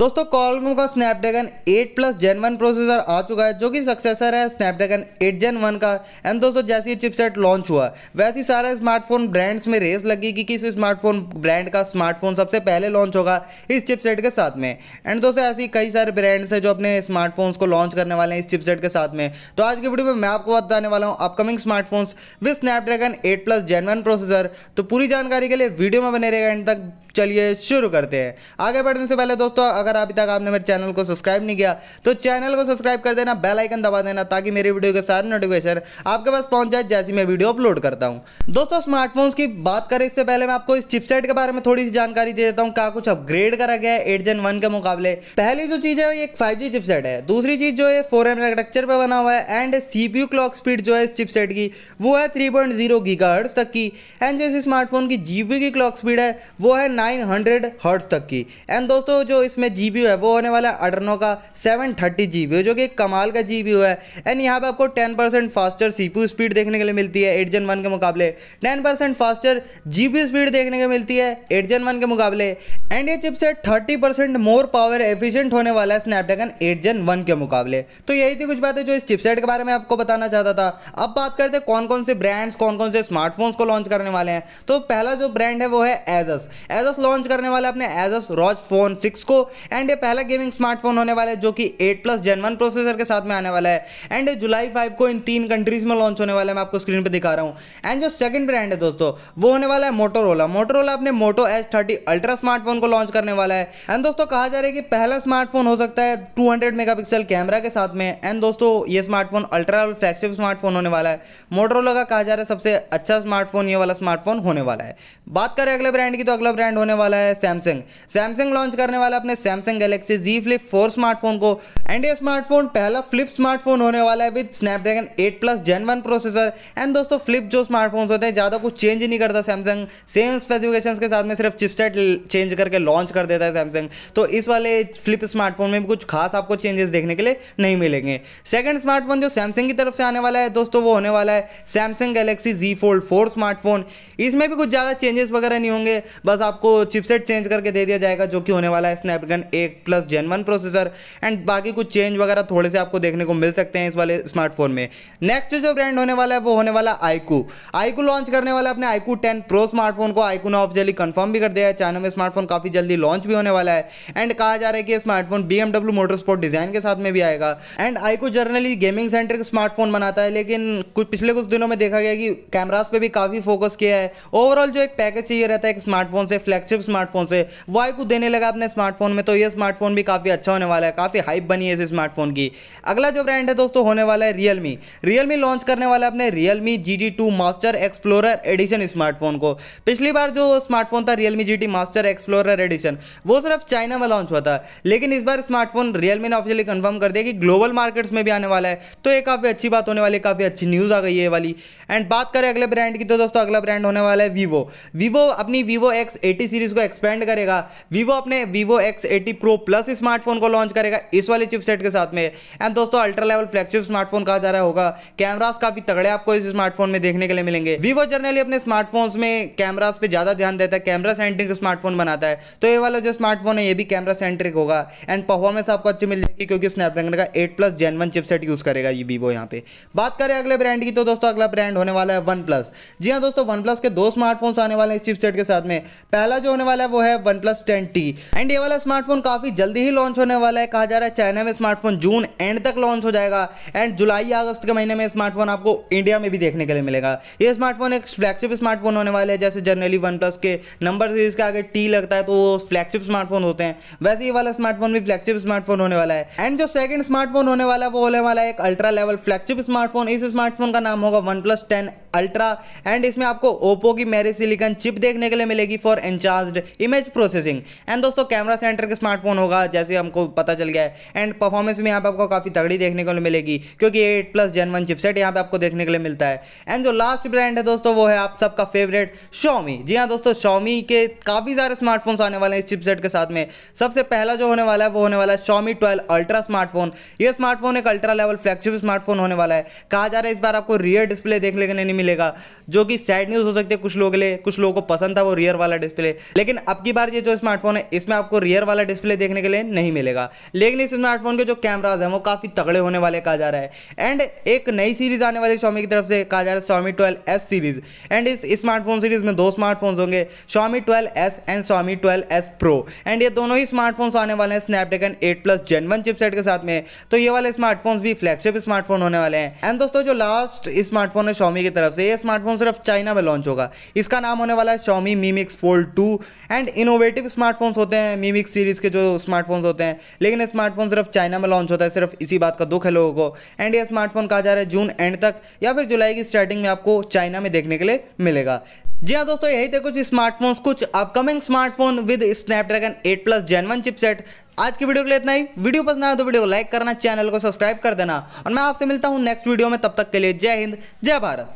दोस्तों कॉलकॉम का Snapdragon 8 plus gen one processor आ चुका है जो कि सक्सेसर है स्नैपड्रैगन 8 जेन वन का एंड दोस्तों जैसे ही चिपसेट लॉन्च हुआ वैसे ही सारे स्मार्टफोन ब्रांड्स में रेस लगी कि किस स्मार्टफोन ब्रांड का स्मार्टफोन सबसे पहले लॉन्च होगा इस चिपसेट के साथ में एंड दोस्तों ऐसे कई सारे ब्रांड्स हैं जो अपने स्मार्टफोन्स को लॉन्च करने वाले हैं इस चिपसेट के साथ में तो आज की वीडियो में मैं आपको बताने वाला हूँ upcoming smartphones with Snapdragon eight plus gen one processor तो पूरी जानकारी के लिए वीडियो में बने रहेगा एंड तक चलिए शुरू करते हैं आगे बढ़ने से पहले दोस्तों अगर अगर अभी तक आपने मेरे चैनल को सब्सक्राइब नहीं किया तो चैनल को सब्सक्राइब कर देना बेल आइकन दबा देना ताकि मेरे वीडियो के सारे नोटिफिकेशन आपके पास पहुंच जाए जैसे मैं वीडियो अपलोड करता हूं दोस्तों स्मार्टफोन्स की बात करें इससे पहले मैं आपको इस चिपसेट के बारे में थोड़ी सी जानकारी दे देता हूँ क्या कुछ अपग्रेड करा गया है एट जेन वन के मुकाबले पहली जो चीज़ है वो एक फाइव चिपसेट है दूसरी चीज़ जो है फोर एम आर्किटेक्चर पर बना हुआ है एंड सीपीयू क्लॉक स्पीड जो है इस चिपसेट की वो है थ्री पॉइंट जीरो तक की एंड जो इस स्मार्टफोन की जीबी की क्लॉक स्पीड है वो है नाइन हंड्रेड तक की एंड दोस्तों जो इसमें जी है वो होने वाला है अडरनो का सेवन थर्टी जो कि कमाल का जी है एंड यहाँ पर आपको ten percent faster C speed देखने के लिए मिलती है एट जन वन के मुकाबले ten percent faster G speed देखने के मिलती है एट जन वन के मुकाबले एंड ये chipset thirty more power efficient होने वाला है स्नैपड्रैगन एट जन वन के मुकाबले तो यही थी कुछ बातें जो इस चिपसेट के बारे में आपको बताना चाहता था अब बात करते हैं कौन कौन से ब्रांड्स कौन कौन से स्मार्टफोन्स को लॉन्च करने वाले हैं तो पहला जो ब्रांड है वो है एजस एजस लॉन्च करने वाला अपने एजस रॉज फोन सिक्स को एंड ये पहला गेमिंग स्मार्टफोन होने वाला है जो कि एट प्लस वन प्रोसेसर के साथ में आने वाला है एंड जुलाई फाइव को इन तीन कंट्रीज में लॉन्च होने वाला है मैं आपको स्क्रीन पर दिखा रहा हूँ एंड जो सेकंड ब्रांड है दोस्तों वो होने वाला है मोटोरोला मोटोरोला अपने Moto H thirty ultra smartphone को लॉन्च करने वाला है एंड दोस्तों कहा जा रहा है कि पहला स्मार्टफोन हो सकता है टू हंड्रेड मेगापिक्सल कैमरा के साथ में एंड दोस्तों ये स्मार्टफोन अल्ट्रा फ्लैगशिप स्मार्टफोन होने वाला है मोटोरोला का कहा जा रहा है सबसे अच्छा स्मार्टफोन ये वाला स्मार्टफोन होने वाला है बात करें अगले ब्रांड की तो अगला ब्रांड होने वाला है सैमसंग सैमसंग लॉन्च करने वाला अपने Samsung Samsung Galaxy Z flip four smartphone को एंड ये स्मार्टफोन पहला फ्लिप स्मार्टफोन होने वाला है with Snapdragon 8 plus gen one processor and दोस्तों फ्लिप जो स्मार्टफोन होते हैं ज़्यादा कुछ चेंज नहीं करता सैमसंग सेम स्पेसिफिकेशन के साथ में सिर्फ चिपसेट चेंज करके लॉन्च कर देता है सैमसंग तो इस वाले फ्लिप स्मार्टफोन में भी कुछ खास आपको चेंजेस देखने के लिए नहीं मिलेंगे सेकेंड स्मार्टफोन जो सैमसंग की तरफ से आने वाला है दोस्तों वो होने वाला है Samsung Galaxy Z fold four smartphone इसमें भी कुछ ज़्यादा चेंजेस वगैरह नहीं होंगे बस आपको चिपसेट चेंज करके दे दिया जाएगा जो कि होने वाला है Snapdragon generation eight plus gen one processor and बाकी कुछ चेंज वगैरह थोड़े से आपको देखने को मिल सकते हैं इस वाले स्मार्टफोन में नेक्स्ट जो ब्रांड होने वाला है वो होने वाला आईकू आईकू लॉन्च करने वाला अपने आईकू टेन प्रो स्मार्टफोन को आईकू ने ऑफ ऑफिशियली कन्फर्म भी कर दिया है चाइना में स्मार्टफोन काफी जल्दी लॉन्च भी होने वाला है एंड कहा जा रहा है कि smartphone B BMW motorsport design के साथ में भी आएगा and iQOO generally gaming centre smartphone बनाता है लेकिन कुछ पिछले कुछ दिनों में देखा गया कि कैमराज पर भी काफ़ी फोकस किया है ओवरऑल जो एक पैकेज चाहिए रहता है एक स्मार्टफोन से फ्लैगशिप स्मार्टफोन से वो आईकू देने लगा अपने स्मार्टफोन में तो तो ये स्मार्टफोन भी काफ़ी अच्छा होने वाला है काफ़ी हाइप बनी है इस स्मार्टफोन की अगला जो ब्रांड है दोस्तों होने वाला है रियलमी रियलमी लॉन्च करने वाला है अपने Realme G T two master explorer edition smartphone को पिछली बार जो स्मार्टफोन था Realme G T master explorer edition वो सिर्फ चाइना में लॉन्च हुआ था लेकिन इस बार स्मार्टफोन रियलमी ने ऑफिशियली कन्फर्म कर दिया कि ग्लोबल मार्केट्स में भी आने वाला है तो ये काफ़ी अच्छी बात होने वाली काफ़ी अच्छी न्यूज़ आ गई है वाली एंड बात करें अगले ब्रांड की तो दोस्तों अगला ब्रांड होने वाला है वीवो वीवो अपनी वीवो एक्स एटी सीरीज़ को एक्सपेंड करेगा वीवो अपने Vivo X eighty pro plus smartphone को लॉन्च करेगा इस वाले चिपसेट के साथ में एंड दोस्तों अल्ट्रा लेवल फ्लैगशिप स्मार्टफोन कहा जा रहा होगा कैमरास काफी तगड़े आपको इस स्मार्टफोन में देखने के लिए मिलेंगे वीवो जर्नली अपने स्मार्टफोन्स में कैमरास पे ज्यादा ध्यान देता है कैमरा सेंट्रिक स्मार्टफोन बनाता है तो ये वाला जो स्मार्टफोन है ये भी कैमरा सेंट्रिक होगा एंड परफॉर्मेंस आपको अच्छी मिल जाएगी क्योंकि स्नैपड्रैगन का eight plus gen one chipset use करेगा ये वीवो यहाँ पे बात करें अगले ब्रांड की तो दोस्तों अगला ब्रांड होने वाला है वन प्लस जी हाँ दोस्तों वन प्लस के दो स्मार्टफोन आने वाले हैं इस चिपसेट के साथ में पहला जो होने वाला है वो है OnePlus ten T and ये वाला स्मार्टफोन स्मार्टफोन काफ़ी जल्दी ही लॉन्च होने वाला है कहा जा रहा है चाइना में स्मार्टफोन जून एंड तक लॉन्च हो जाएगा एंड जुलाई अगस्त के महीने में स्मार्टफोन आपको इंडिया में भी देखने के लिए मिलेगा ये स्मार्टफोन एक फ्लैगशिप स्मार्टफोन होने वाले हैं जैसे जनरली वन प्लस के नंबर सीरीज के आगे टी लगता है तो वो फ्लैगशिप स्मार्टफोन होते हैं वैसे ये वाला स्मार्टफोन भी फ्लैगशिप स्मार्टफोन होने वाला है एंड जो सेकंड स्मार्टफोन होने वाला है वो होने वाला है एक अल्ट्रा लेवल फ्लैगशिप स्मार्टफोन इस स्मार्टफोन का नाम होगा OnePlus ten ultra and इसमें आपको ओप्पो की मेरे सिलिकन चिप देखने के लिए मिलेगी for enhanced image processing and दोस्तों कैमरा सेंटर के स्मार्टफोन होगा जैसे हमको पता चल गया है एंड परफॉर्मेंस में यहाँ पर आपको काफ़ी तगड़ी देखने को मिलेगी क्योंकि eight plus gen one chipset यहाँ पर आपको देखने के लिए मिलता है एंड जो लास्ट ब्रांड है दोस्तों वो है आप सबका फेवरेट शॉमी जी हाँ दोस्तों शॉमी के काफ़ी सारे स्मार्टफोन्स आने वाले हैं इस चिपसेट के साथ में सबसे पहला जो होने वाला है वो होने वाला है शॉमी ट्वेल्व अल्ट्रा स्मार्टफोन ये स्मार्टफोन एक अल्ट्रा लेवल फ्लैगशिप स्मार्टफोन होने वाला है कहा जा रहा है इस बार आपको रियर डिस्प्ले देखने के लिए नहीं मिलेगा जो कि सैड न्यूज़ हो सकती है कुछ लोगों के लिए कुछ लोगों को पसंद था वो रियर वाला डिस्प्ले लेकिन अब की बार ये जो स्मार्टफोन है इसमें आपको रियर वाला डिस्प्ले देखने के लिए नहीं मिलेगा लेकिन इस स्मार्टफोन के जो कैमराज हैं वो काफ़ी तगड़े होने वाले कहा जा रहा है एंड एक नई सीरीज़ आने वाली शॉमी की तरफ से कहा जा रहा है Xiaomi twelve S series and इस स्मार्टफोन सीरीज़ में दो स्मार्टफोन्स होंगे Xiaomi twelve S and Xiaomi twelve S pro and ये दोनों ही स्मार्टफोन्स आने वाले हैं Snapdragon eight plus gen one chipset के साथ में तो ये वाले स्मार्टफोन्स भी फ्लैगशिप स्मार्टफोन होने वाले हैं एंड दोस्तों जो लास्ट स्मार्टफोन है शॉमी की तरफ से ये स्मार्टफोन सिर्फ चाइना में लॉन्च होगा इसका नाम होने वाला है Xiaomi Mi Mix fold two and innovative smartphones होते हैं मीमिक्स सीरीज के जो स्मार्टफोन्स होते हैं लेकिन स्मार्टफोन सिर्फ चाइना में लॉन्च होता है सिर्फ इसी बात का दुख है लोगों को एंड यह स्मार्टफोन कहा जा रहा है जून एंड तक या फिर जुलाई की स्टार्टिंग में आपको चाइना में देखने के लिए मिलेगा जी हाँ दोस्तों यही थे कुछ स्मार्टफोन्स कुछ upcoming smartphone with Snapdragon 8 plus gen one chipset आज की वीडियो के लिए इतना ही वीडियो पसंद आया तो वीडियो को लाइक करना चैनल को सब्सक्राइब कर देना और मैं आपसे मिलता हूँ नेक्स्ट वीडियो में तब तक के लिए जय हिंद जय भारत